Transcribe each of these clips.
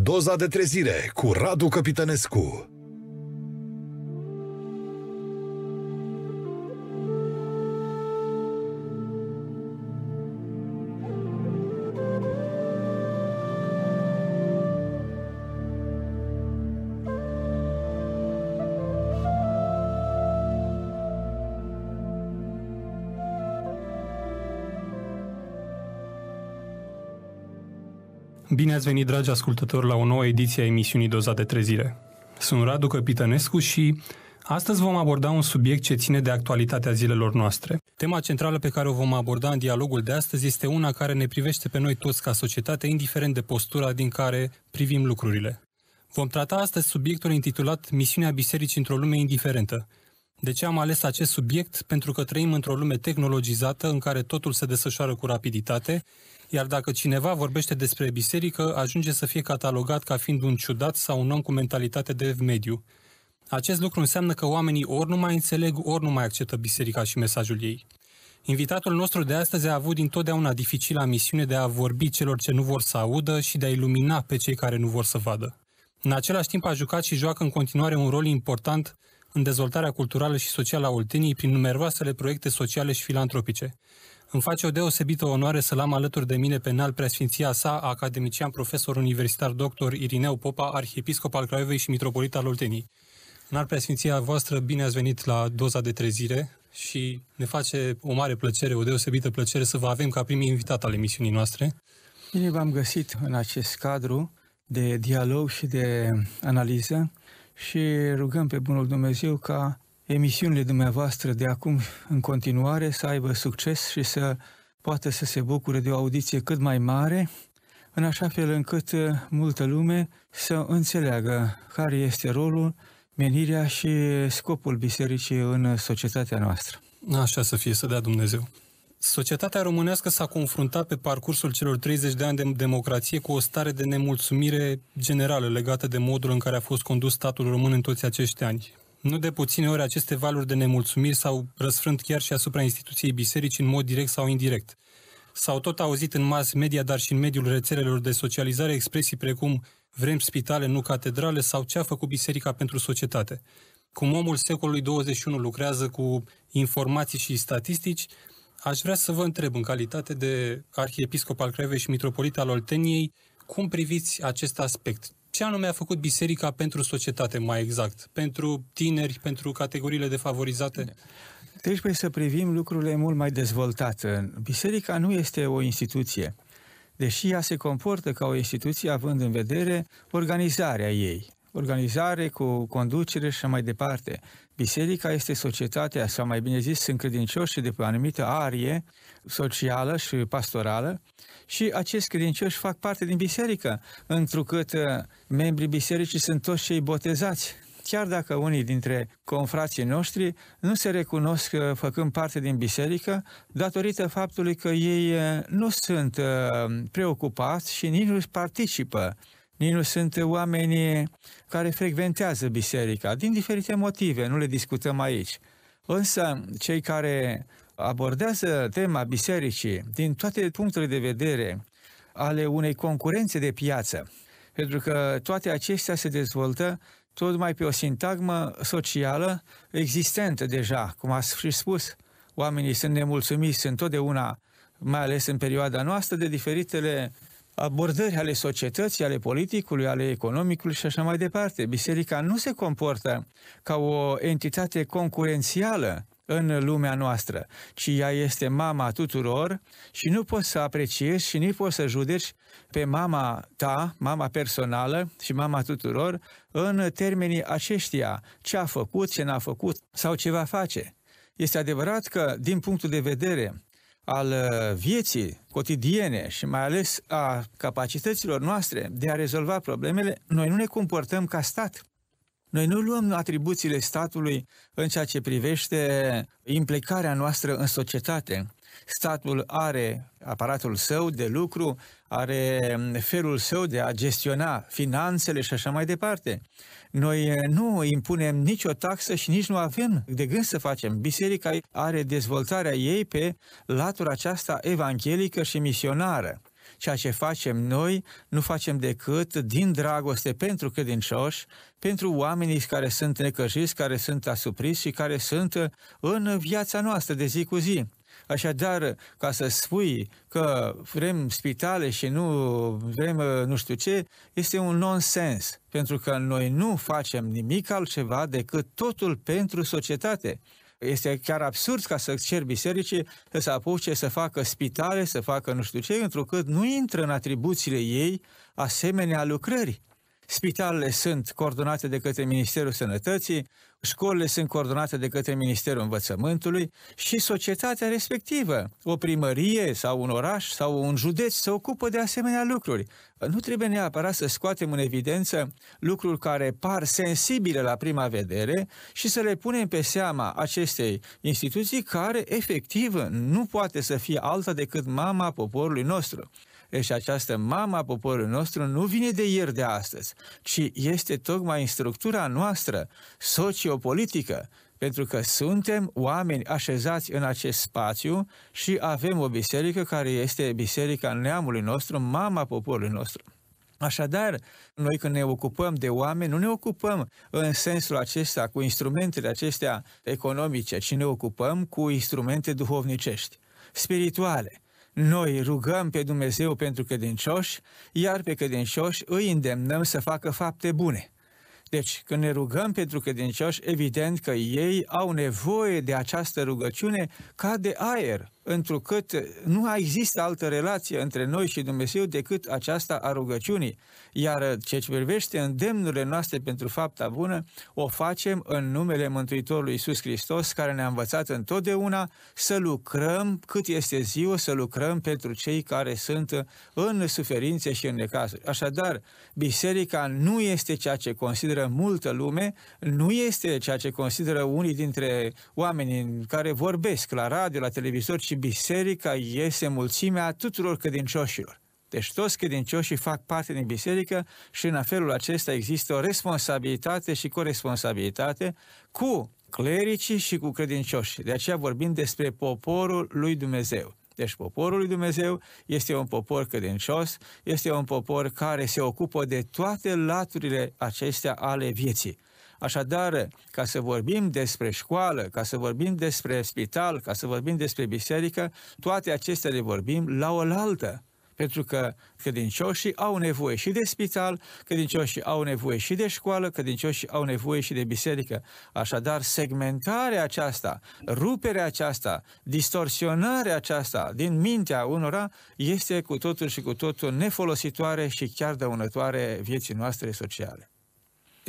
Doza de trezire cu Radu Capitanescu. Bine ați venit, dragi ascultători, la o nouă ediție a emisiunii Doza de Trezire. Sunt Radu Căpitănescu și astăzi vom aborda un subiect ce ține de actualitatea zilelor noastre. Tema centrală pe care o vom aborda în dialogul de astăzi este una care ne privește pe noi toți ca societate, indiferent de postura din care privim lucrurile. Vom trata astăzi subiectul intitulat Misiunea Bisericii într-o lume indiferentă, de ce am ales acest subiect? Pentru că trăim într-o lume tehnologizată în care totul se desfășoară cu rapiditate, iar dacă cineva vorbește despre biserică, ajunge să fie catalogat ca fiind un ciudat sau un om cu mentalitate de mediu. Acest lucru înseamnă că oamenii ori nu mai înțeleg, ori nu mai acceptă biserica și mesajul ei. Invitatul nostru de astăzi a avut dintotdeauna dificila misiune de a vorbi celor ce nu vor să audă și de a ilumina pe cei care nu vor să vadă. În același timp a jucat și joacă în continuare un rol important în dezvoltarea culturală și socială a Oltenii prin numeroasele proiecte sociale și filantropice. Îmi face o deosebită onoare să-l am alături de mine pe înalt preasfinția sa, academician, profesor universitar, doctor Irineu Popa, arhiepiscop al Craiovei și mitropolit al Oltenii. Înalt preasfinția voastră, bine ați venit la doza de trezire și ne face o mare plăcere, o deosebită plăcere să vă avem ca primii invitat al emisiunii noastre. Bine v-am găsit în acest cadru de dialog și de analiză și rugăm pe Bunul Dumnezeu ca emisiunile dumneavoastră de acum în continuare să aibă succes și să poată să se bucure de o audiție cât mai mare, în așa fel încât uh, multă lume să înțeleagă care este rolul, menirea și scopul bisericii în societatea noastră. Așa să fie, să dea Dumnezeu. Societatea românească s-a confruntat pe parcursul celor 30 de ani de democrație cu o stare de nemulțumire generală legată de modul în care a fost condus statul român în toți acești ani. Nu de puține ori aceste valuri de nemulțumiri s-au răsfrânt chiar și asupra instituției biserici în mod direct sau indirect. S-au tot auzit în mass media, dar și în mediul rețelelor de socializare expresii precum vrem spitale, nu catedrale sau ce a făcut biserica pentru societate. Cum omul secolului 21 lucrează cu informații și statistici, Aș vrea să vă întreb, în calitate de arhiepiscop al Craiovei și mitropolit al Olteniei, cum priviți acest aspect? Ce anume a făcut biserica pentru societate, mai exact? Pentru tineri, pentru categoriile defavorizate? Trebuie să privim lucrurile mult mai dezvoltate. Biserica nu este o instituție, deși ea se comportă ca o instituție având în vedere organizarea ei organizare, cu conducere și mai departe. Biserica este societatea, sau mai bine zis, sunt credincioși de pe o anumită arie socială și pastorală și acești credincioși fac parte din biserică, întrucât uh, membrii bisericii sunt toți cei botezați, chiar dacă unii dintre confrații noștri nu se recunosc uh, făcând parte din biserică, datorită faptului că ei uh, nu sunt preocupați și nici nu participă nici nu sunt oamenii care frecventează biserica, din diferite motive, nu le discutăm aici. Însă, cei care abordează tema bisericii din toate punctele de vedere ale unei concurențe de piață, pentru că toate acestea se dezvoltă tot mai pe o sintagmă socială existentă deja, cum ați și spus, oamenii sunt nemulțumiți întotdeauna, mai ales în perioada noastră, de diferitele abordări ale societății, ale politicului, ale economicului și așa mai departe. Biserica nu se comportă ca o entitate concurențială în lumea noastră, ci ea este mama tuturor și nu poți să apreciezi și nu poți să judeci pe mama ta, mama personală și mama tuturor în termenii aceștia, ce a făcut, ce n-a făcut sau ce va face. Este adevărat că, din punctul de vedere al uh, vieții cotidiene și mai ales a capacităților noastre de a rezolva problemele, noi nu ne comportăm ca stat. Noi nu luăm atribuțiile statului în ceea ce privește implicarea noastră în societate, statul are aparatul său de lucru, are mm, felul său de a gestiona finanțele și așa mai departe. Noi eh, nu impunem nicio taxă și nici nu avem de gând să facem. Biserica are dezvoltarea ei pe latura aceasta evanghelică și misionară ceea ce facem noi nu facem decât din dragoste pentru credincioși, pentru oamenii care sunt necăjiți, care sunt asupriți și care sunt eh, în viața noastră de zi cu zi. Așadar, ca să spui că vrem spitale și nu vrem uh, nu știu ce, este un nonsens, pentru că noi nu facem nimic altceva decât totul pentru societate. Este chiar absurd ca să cer bisericii să se apuce să facă spitale, să facă nu știu ce, întrucât nu intră în atribuțiile ei asemenea lucrări. Spitalele sunt coordonate de către Ministerul Sănătății, școlile sunt coordonate de către Ministerul Învățământului și societatea respectivă, o primărie sau un oraș sau un județ se ocupă de asemenea lucruri. Nu trebuie neapărat să scoatem în evidență lucruri care par sensibile la prima vedere și să le punem pe seama acestei instituții care efectiv nu poate să fie alta decât mama poporului nostru și deci această mama poporul nostru nu vine de ieri de astăzi, ci este tocmai în structura noastră sociopolitică, pentru că suntem oameni așezați în acest spațiu și avem o biserică care este biserica neamului nostru, mama poporului nostru. Așadar, noi când ne ocupăm de oameni, nu ne ocupăm în sensul acesta cu instrumentele acestea economice, ci ne ocupăm cu instrumente duhovnicești, spirituale, noi rugăm pe Dumnezeu pentru credincioși, iar pe credincioși îi îndemnăm să facă fapte bune. Deci, când ne rugăm pentru credincioși, evident că ei au nevoie de această rugăciune ca de aer – întrucât nu există altă relație între noi și Dumnezeu decât aceasta a rugăciunii, iar ce privește îndemnurile noastre pentru fapta bună, o facem în numele Mântuitorului Iisus Hristos, care ne-a învățat întotdeauna să lucrăm cât este ziua, să lucrăm pentru cei care sunt în suferințe și în necazuri. Așadar, biserica nu este ceea ce consideră multă lume, nu este ceea ce consideră unii dintre oamenii care vorbesc la radio, la televizor, ci biserica este mulțimea tuturor credincioșilor. Deci toți credincioșii fac parte din biserică și în felul acesta există o responsabilitate și corresponsabilitate cu clericii și cu credincioșii. De aceea vorbim despre poporul lui Dumnezeu. Deci poporul lui Dumnezeu este un popor credincios, este un popor care se ocupă de toate laturile acestea ale vieții. Așadar, ca să vorbim despre școală, ca să vorbim despre spital, ca să vorbim despre biserică, toate acestea le vorbim la oaltă pentru că credincioșii au nevoie și de spital, credincioșii au nevoie și de școală, credincioșii au nevoie și de biserică. Așadar, segmentarea aceasta, ruperea aceasta, distorsionarea aceasta din mintea unora este cu totul și cu totul nefolositoare și chiar dăunătoare vieții noastre sociale.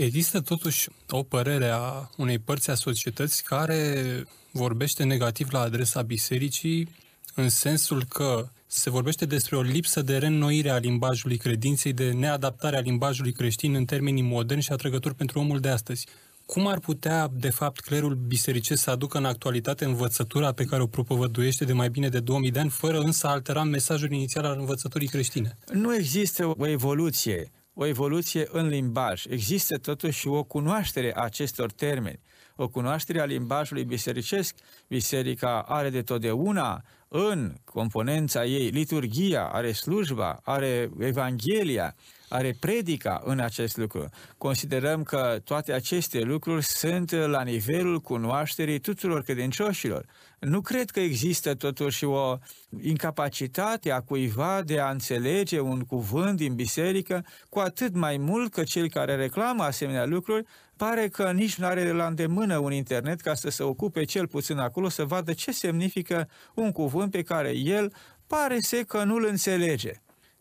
Există totuși o părere a unei părți a societății care vorbește negativ la adresa bisericii, în sensul că se vorbește despre o lipsă de reînnoire a limbajului credinței, de neadaptare a limbajului creștin în termenii moderni și atrăgători pentru omul de astăzi. Cum ar putea, de fapt, clerul bisericesc să aducă în actualitate învățătura pe care o propovăduiește de mai bine de 2000 de ani, fără însă a altera mesajul inițial al învățăturii creștine? Nu există o evoluție o evoluție în limbaj. Există totuși o cunoaștere a acestor termeni, o cunoaștere a limbajului bisericesc. Biserica are de totdeauna în componența ei liturgia, are slujba, are evanghelia, are predica în acest lucru. Considerăm că toate aceste lucruri sunt la nivelul cunoașterii tuturor credincioșilor. Nu cred că există totuși o incapacitate a cuiva de a înțelege un cuvânt din biserică, cu atât mai mult că cel care reclamă asemenea lucruri pare că nici nu are de la îndemână un internet ca să se ocupe cel puțin acolo să vadă ce semnifică un cuvânt pe care el pare să că nu-l înțelege.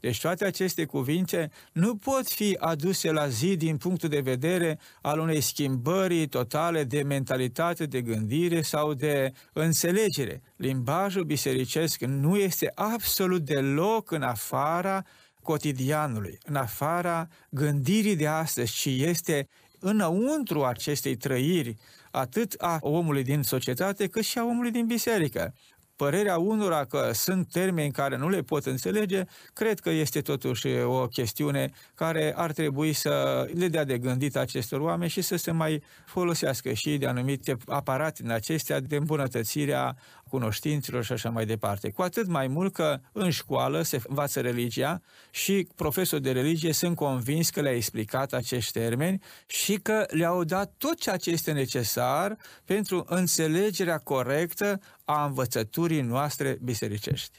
Deci toate aceste cuvinte nu pot fi aduse la zi din punctul de vedere al unei schimbări totale de mentalitate, de gândire sau de înțelegere. Limbajul bisericesc nu este absolut deloc în afara cotidianului, în afara gândirii de astăzi, ci este înăuntru acestei trăiri, atât a omului din societate, cât și a omului din biserică părerea unora că sunt termeni care nu le pot înțelege, cred că este totuși o chestiune care ar trebui să le dea de gândit acestor oameni și să se mai folosească și de anumite aparate în acestea de îmbunătățirea cunoștinților și așa mai departe. Cu atât mai mult că în școală se învață religia și profesori de religie sunt convins că le-a explicat acești termeni și că le-au dat tot ceea ce este necesar pentru înțelegerea corectă a învățăturii noastre bisericești.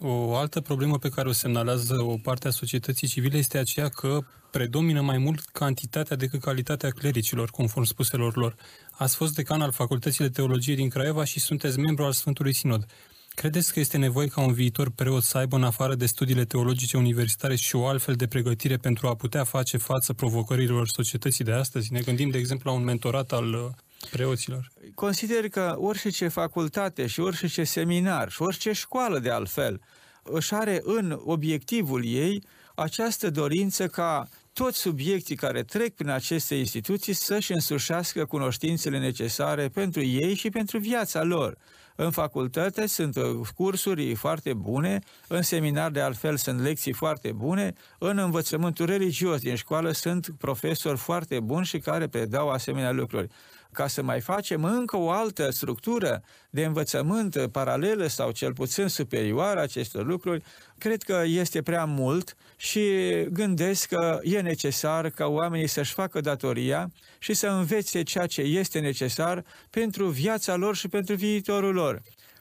O altă problemă pe care o semnalează o parte a societății civile este aceea că predomină mai mult cantitatea decât calitatea clericilor, conform spuselor lor. Ați fost decan al Facultății de Teologie din Craiova și sunteți membru al Sfântului Sinod. Credeți că este nevoie ca un viitor preot să aibă în afară de studiile teologice universitare și o altfel de pregătire pentru a putea face față provocărilor societății de astăzi? Ne gândim, de exemplu, la un mentorat al uh, preoților. Consider că orice facultate și orice seminar și orice școală de altfel își are în obiectivul ei această dorință ca toți subiectii care trec prin aceste instituții să-și însușească cunoștințele necesare pentru ei și pentru viața lor. În facultate sunt uh, cursuri foarte bune, în seminar de altfel sunt lecții foarte bune, în învățământul religios din școală sunt profesori foarte buni și care predau asemenea lucruri ca să mai facem încă o altă structură de învățământ paralelă sau cel puțin superioară acestor lucruri, cred că este prea mult și gândesc că e necesar ca oamenii să-și facă datoria și să învețe ceea ce este necesar pentru viața lor și pentru viitorul lor.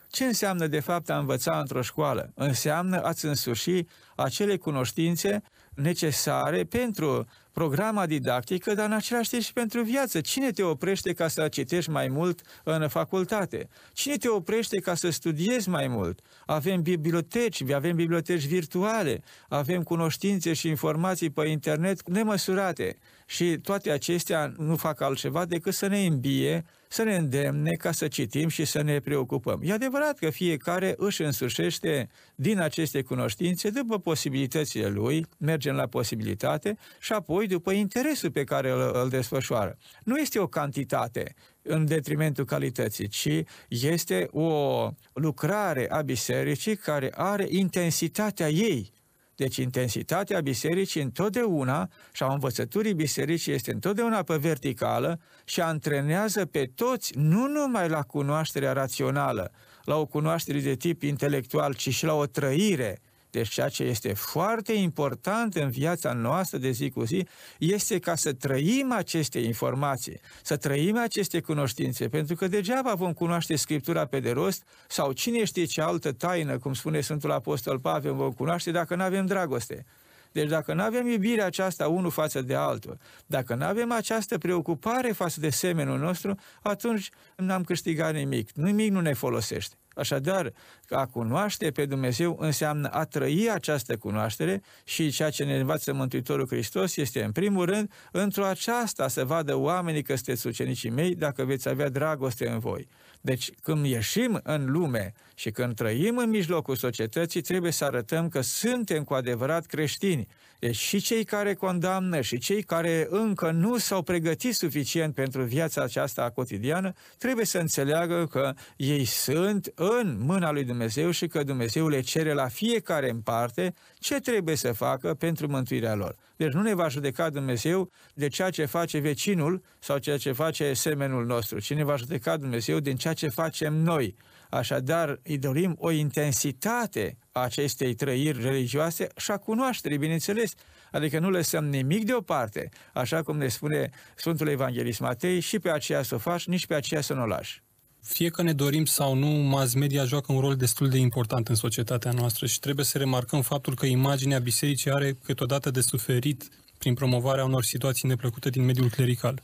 Ce înseamnă de fapt a învăța într-o școală? Înseamnă a-ți însuși acele cunoștințe necesare pentru programa didactică, dar în același timp și pentru viață. Cine te oprește ca să citești mai mult în facultate? Cine te oprește ca să studiezi mai mult? Avem biblioteci, avem biblioteci virtuale, avem cunoștințe și informații pe internet nemăsurate. Și toate acestea nu fac altceva decât să ne îmbie, să ne îndemne ca să citim și să ne preocupăm. E adevărat că fiecare își însușește din aceste cunoștințe după posibilitățile lui, mergem la posibilitate și apoi după interesul pe care îl, îl desfășoară. Nu este o cantitate în detrimentul calității, ci este o lucrare a bisericii care are intensitatea ei deci intensitatea bisericii întotdeauna și a învățăturii bisericii este întotdeauna pe verticală și antrenează pe toți nu numai la cunoașterea rațională, la o cunoaștere de tip intelectual, ci și la o trăire deci ceea ce este foarte important în viața noastră de zi cu zi este ca să trăim aceste informații, să trăim aceste cunoștințe, pentru că degeaba vom cunoaște Scriptura pe de rost sau cine știe ce altă taină, cum spune Sfântul Apostol Pavel, vom cunoaște dacă nu avem dragoste. Deci dacă nu avem iubirea aceasta unul față de altul, dacă nu avem această preocupare față de semenul nostru, atunci n-am câștigat nimic, nimic nu ne folosește. Așadar, a cunoaște pe Dumnezeu înseamnă a trăi această cunoaștere și ceea ce ne învață Mântuitorul Hristos este, în primul rând, într-o aceasta să vadă oamenii că sunteți ucenicii mei dacă veți avea dragoste în voi. Deci, când ieșim în lume, și când trăim în mijlocul societății, trebuie să arătăm că suntem cu adevărat creștini. Deci și cei care condamnă și cei care încă nu s-au pregătit suficient pentru viața aceasta cotidiană, trebuie să înțeleagă că ei sunt în mâna lui Dumnezeu și că Dumnezeu le cere la fiecare în parte ce trebuie să facă pentru mântuirea lor. Deci nu ne va judeca Dumnezeu de ceea ce face vecinul sau ceea ce face semenul nostru, ci ne va judeca Dumnezeu din ceea ce facem noi. Așadar, îi dorim o intensitate a acestei trăiri religioase și a cunoașterii, bineînțeles, adică nu lăsăm nimic deoparte, așa cum ne spune Sfântul Evanghelist Matei, și pe aceea să o faci, nici pe aceea să nu o lași fie că ne dorim sau nu, mass media joacă un rol destul de important în societatea noastră și trebuie să remarcăm faptul că imaginea bisericii are câteodată de suferit prin promovarea unor situații neplăcute din mediul clerical.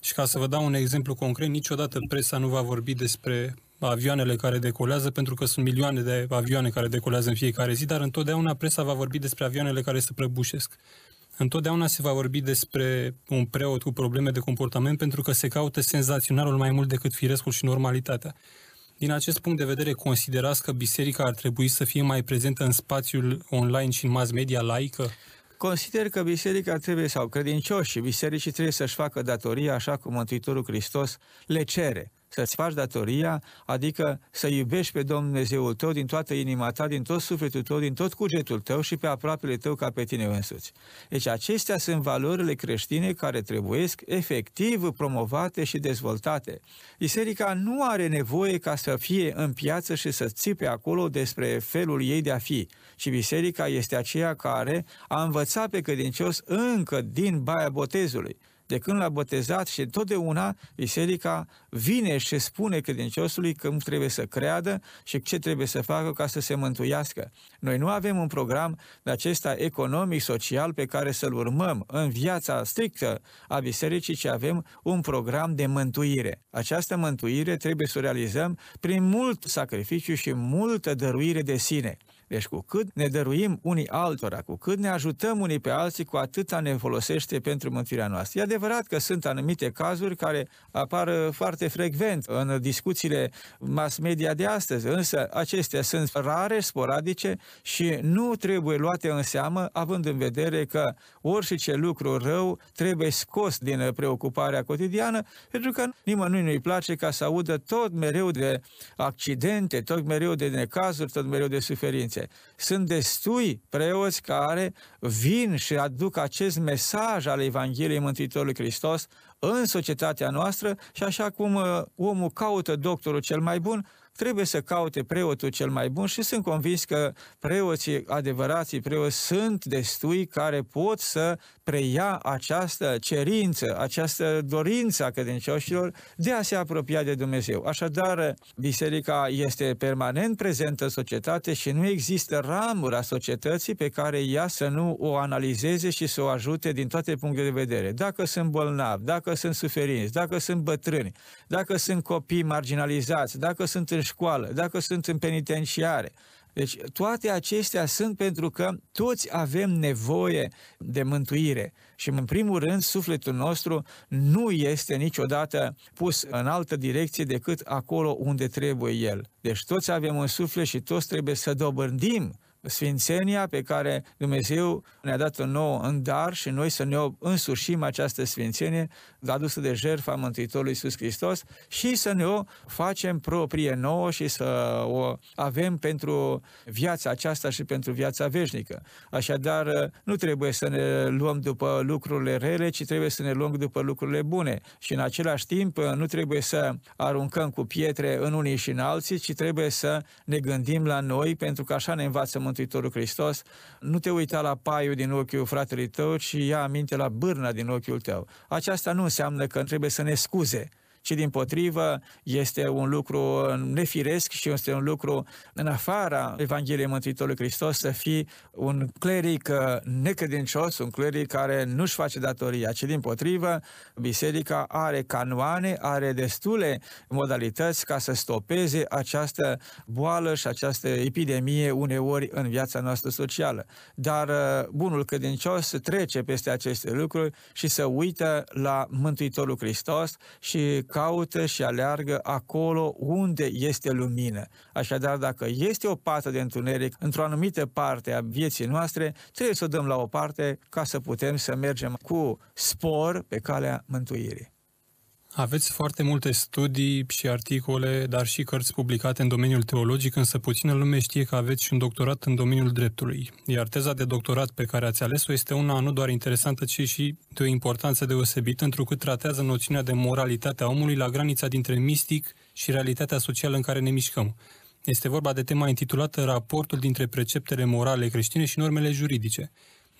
Și ca să vă dau un exemplu concret, niciodată presa nu va vorbi despre avioanele care decolează, pentru că sunt milioane de avioane care decolează în fiecare zi, dar întotdeauna presa va vorbi despre avioanele care se prăbușesc. Întotdeauna se va vorbi despre un preot cu probleme de comportament pentru că se caută senzaționalul mai mult decât firescul și normalitatea. Din acest punct de vedere, considerați că biserica ar trebui să fie mai prezentă în spațiul online și în mass media laică? Consider că biserica trebuie, sau credincioșii bisericii trebuie să-și facă datoria așa cum Mântuitorul Hristos le cere să-ți faci datoria, adică să iubești pe Domnul Dumnezeul tău din toată inima ta, din tot sufletul tău, din tot cugetul tău și pe aproapele tău ca pe tine însuți. Deci acestea sunt valorile creștine care trebuiesc efectiv promovate și dezvoltate. Biserica nu are nevoie ca să fie în piață și să țipe acolo despre felul ei de a fi, ci biserica este aceea care a învățat pe credincios încă din baia botezului de când l-a botezat și totdeauna biserica vine și spune credinciosului cum trebuie să creadă și ce trebuie să facă ca să se mântuiască. Noi nu avem un program de acesta economic, social pe care să-l urmăm în viața strictă a bisericii, ci avem un program de mântuire. Această mântuire trebuie să o realizăm prin mult sacrificiu și multă dăruire de sine. Deci cu cât ne dăruim unii altora, cu cât ne ajutăm unii pe alții, cu atâta ne folosește pentru mântuirea noastră. E adevărat că sunt anumite cazuri care apar uh, foarte frecvent în discuțiile mass media de astăzi, însă acestea sunt rare, sporadice și nu trebuie luate în seamă, având în vedere că orice lucru rău trebuie scos din preocuparea cotidiană, pentru că nimănui nu-i place ca să audă tot mereu de accidente, tot mereu de necazuri, tot mereu de suferințe minte. Sunt destui preoți care vin și aduc acest mesaj al Evangheliei Mântuitorului Hristos în societatea noastră și așa cum uh, omul caută doctorul cel mai bun, trebuie să caute preotul cel mai bun și sunt convins că preoții, adevărații preoți, sunt destui care pot să preia această cerință, această dorință a credincioșilor de a se apropia de Dumnezeu. Așadar, biserica este permanent prezentă în societate și nu există ramura societății pe care ea să nu o analizeze și să o ajute din toate punctele de vedere. Dacă sunt bolnavi, dacă sunt suferinți, dacă sunt bătrâni, dacă sunt copii marginalizați, dacă sunt în școală, dacă sunt în penitenciare. Deci toate acestea sunt pentru că toți avem nevoie de mântuire și în primul rând sufletul nostru nu este niciodată pus în altă direcție decât acolo unde trebuie el. Deci toți avem un suflet și toți trebuie să dobândim sfințenia pe care Dumnezeu ne-a dat-o nouă în dar și noi să ne însușim această sfințenie adusă de jertfa Mântuitorului Iisus Hristos și să ne o facem proprie nouă și să o avem pentru viața aceasta și pentru viața veșnică. Așadar, nu trebuie să ne luăm după lucrurile rele, ci trebuie să ne luăm după lucrurile bune. Și în același timp, nu trebuie să aruncăm cu pietre în unii și în alții, ci trebuie să ne gândim la noi, pentru că așa ne învață Mântuitorul Mântuitorul Hristos, nu te uita la paiul din ochiul fratelui tău, ci ia aminte la bârna din ochiul tău. Aceasta nu înseamnă că trebuie să ne scuze ci din potrivă este un lucru nefiresc și este un lucru în afara Evangheliei Mântuitorului Hristos să fii un cleric necredincios, un cleric care nu-și face datoria, ci din potrivă biserica are canoane, are destule modalități ca să stopeze această boală și această epidemie uneori în viața noastră socială. Dar uh, bunul credincios trece peste aceste lucruri și se uită la Mântuitorul Hristos și caută și aleargă acolo unde este lumină. Așadar, dacă este o pată de întuneric într-o anumită parte a vieții noastre, trebuie să o dăm la o parte ca să putem să mergem cu spor pe calea mântuirii. Aveți foarte multe studii și articole, dar și cărți publicate în domeniul teologic, însă puțină lume știe că aveți și un doctorat în domeniul dreptului. Iar teza de doctorat pe care ați ales-o este una nu doar interesantă, ci și de o importanță deosebită, întrucât tratează noțiunea de moralitate a omului la granița dintre mistic și realitatea socială în care ne mișcăm. Este vorba de tema intitulată Raportul dintre preceptele morale creștine și normele juridice.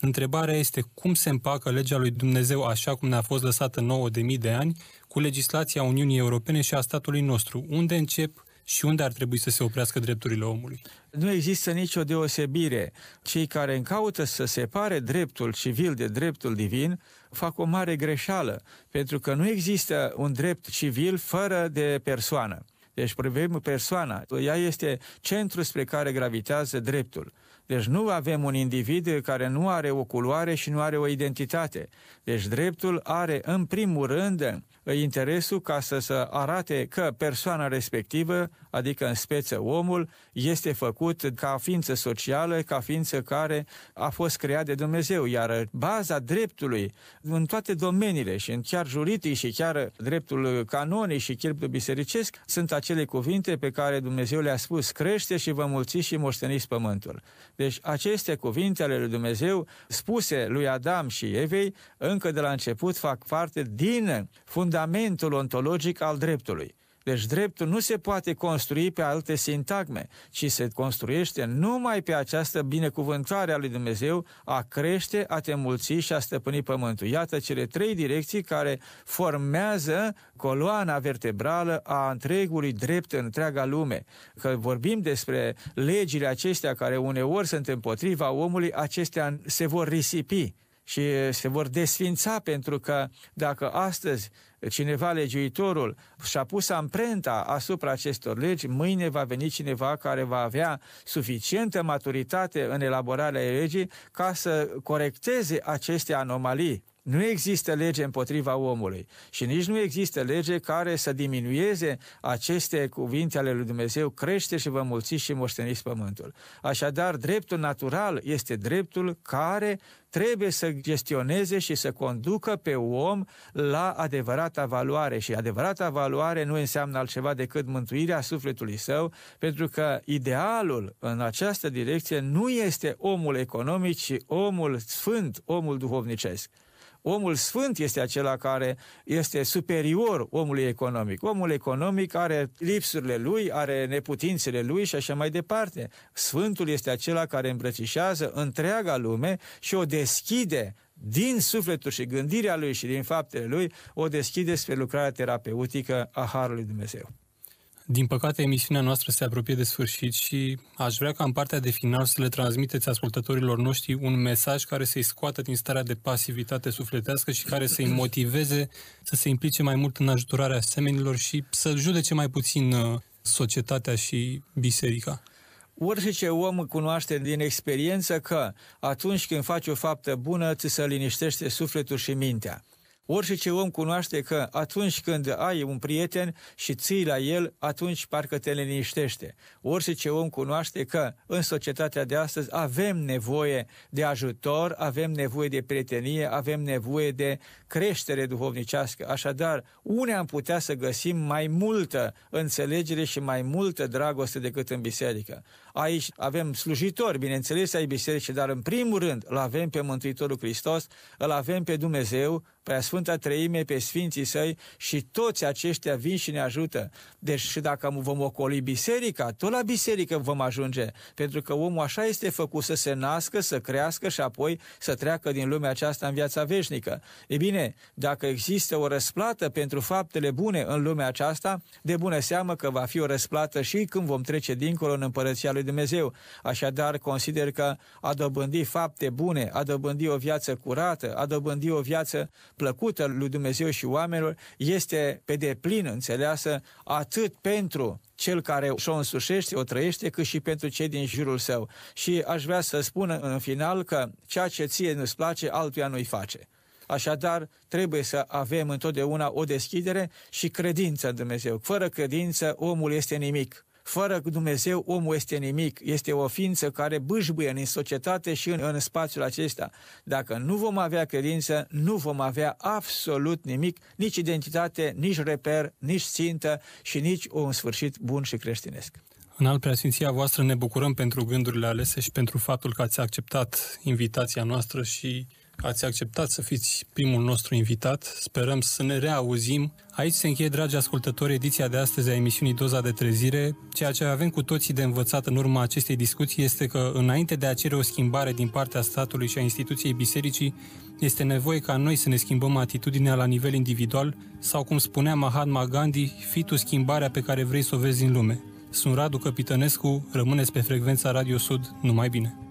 Întrebarea este cum se împacă legea lui Dumnezeu așa cum ne-a fost lăsată nouă de mii de ani cu legislația Uniunii Europene și a statului nostru. Unde încep și unde ar trebui să se oprească drepturile omului? Nu există nicio deosebire. Cei care încaută să separe dreptul civil de dreptul divin fac o mare greșeală, pentru că nu există un drept civil fără de persoană. Deci privim persoana, ea este centrul spre care gravitează dreptul. Deci nu avem un individ care nu are o culoare și nu are o identitate. Deci dreptul are în primul rând interesul ca să, să arate că persoana respectivă, adică în speță omul, este făcut ca ființă socială, ca ființă care a fost creat de Dumnezeu, iar baza dreptului în toate domeniile și în chiar juridic și chiar dreptul canonic și dreptul bisericesc sunt acele cuvinte pe care Dumnezeu le-a spus, crește și vă mulțiți și moșteniți pământul. Deci aceste cuvinte ale lui Dumnezeu spuse lui Adam și Evei încă de la început fac parte din fund fundamentul ontologic al dreptului. Deci dreptul nu se poate construi pe alte sintagme, ci se construiește numai pe această binecuvântare a lui Dumnezeu a crește, a te mulți și a stăpâni pământul. Iată cele trei direcții care formează coloana vertebrală a întregului drept în întreaga lume. Că vorbim despre legile acestea care uneori sunt împotriva omului, acestea se vor risipi și se vor desfința pentru că dacă astăzi cineva legiuitorul și-a pus amprenta asupra acestor legi, mâine va veni cineva care va avea suficientă maturitate în elaborarea legii ca să corecteze aceste anomalii. Nu există lege împotriva omului și nici nu există lege care să diminueze aceste cuvinte ale lui Dumnezeu, crește și vă mulțiți și moșteniți pământul. Așadar, dreptul natural este dreptul care trebuie să gestioneze și să conducă pe om la adevărata valoare și adevărata valoare nu înseamnă altceva decât mântuirea sufletului său, pentru că idealul în această direcție nu este omul economic, ci omul sfânt, omul duhovnicesc. Omul sfânt este acela care este superior omului economic. Omul economic are lipsurile lui, are neputințele lui și așa mai departe. Sfântul este acela care îmbrățișează întreaga lume și o deschide din sufletul și gândirea lui și din faptele lui, o deschide spre lucrarea terapeutică a Harului Dumnezeu. Din păcate, emisiunea noastră se apropie de sfârșit și aș vrea ca în partea de final să le transmiteți ascultătorilor noștri un mesaj care să-i scoată din starea de pasivitate sufletească și care să-i motiveze să se implice mai mult în ajutorarea semenilor și să judece mai puțin uh, societatea și biserica orice om cunoaște din experiență că atunci când faci o faptă bună, ți se liniștește sufletul și mintea. Orice ce om cunoaște că atunci când ai un prieten și ții la el, atunci parcă te liniștește. Orice ce om cunoaște că în societatea de astăzi avem nevoie de ajutor, avem nevoie de prietenie, avem nevoie de creștere duhovnicească. Așadar, unde am putea să găsim mai multă înțelegere și mai multă dragoste decât în biserică? Aici avem slujitori, bineînțeles, ai bisericii, dar în primul rând îl avem pe Mântuitorul Hristos, îl avem pe Dumnezeu, pe Sfânta Treime, pe Sfinții Săi și toți aceștia vin și ne ajută. Deci și dacă vom ocoli biserica, tot la biserică vom ajunge, pentru că omul așa este făcut să se nască, să crească și apoi să treacă din lumea aceasta în viața veșnică. E bine, bine, dacă există o răsplată pentru faptele bune în lumea aceasta, de bună seamă că va fi o răsplată și când vom trece dincolo în Împărăția lui Dumnezeu. Așadar, consider că a dobândi fapte bune, a dobândi o viață curată, a dobândi o viață plăcută lui Dumnezeu și oamenilor, este pe deplin înțeleasă atât pentru cel care o însușește, o trăiește, cât și pentru cei din jurul său. Și aș vrea să spun în final că ceea ce ție nu-ți place, altuia nu-i face. Așadar, trebuie să avem întotdeauna o deschidere și credință în Dumnezeu. Fără credință, omul este nimic. Fără Dumnezeu, omul este nimic, este o ființă care bâșbuie în societate și în, în spațiul acesta. Dacă nu vom avea credință, nu vom avea absolut nimic, nici identitate, nici reper, nici țintă și nici un sfârșit bun și creștinesc. În al preasfinția voastră ne bucurăm pentru gândurile alese și pentru faptul că ați acceptat invitația noastră și ați acceptat să fiți primul nostru invitat. Sperăm să ne reauzim. Aici se încheie, dragi ascultători, ediția de astăzi a emisiunii Doza de Trezire. Ceea ce avem cu toții de învățat în urma acestei discuții este că, înainte de a cere o schimbare din partea statului și a instituției bisericii, este nevoie ca noi să ne schimbăm atitudinea la nivel individual sau, cum spunea Mahatma Gandhi, fi tu schimbarea pe care vrei să o vezi în lume. Sunt Radu Capitănescu, rămâneți pe frecvența Radio Sud, numai bine!